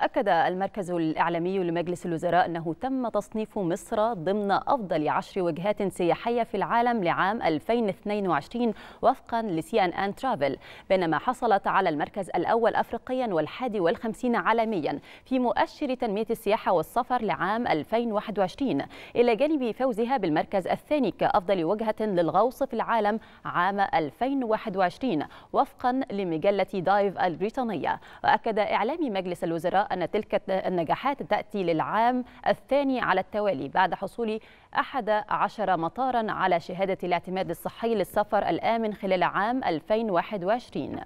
أكد المركز الإعلامي لمجلس الوزراء أنه تم تصنيف مصر ضمن أفضل عشر وجهات سياحية في العالم لعام 2022 وفقا لسي أن أن ترافل بينما حصلت على المركز الأول أفريقيا والحادي والخمسين عالميا في مؤشر تنمية السياحة والسفر لعام 2021 إلى جانب فوزها بالمركز الثاني كأفضل وجهة للغوص في العالم عام 2021 وفقا لمجلة دايف البريطانية وأكد إعلام مجلس الوزراء أن تلك النجاحات تأتي للعام الثاني على التوالي بعد حصول 11 مطارا على شهادة الاعتماد الصحي للسفر الآمن خلال عام 2021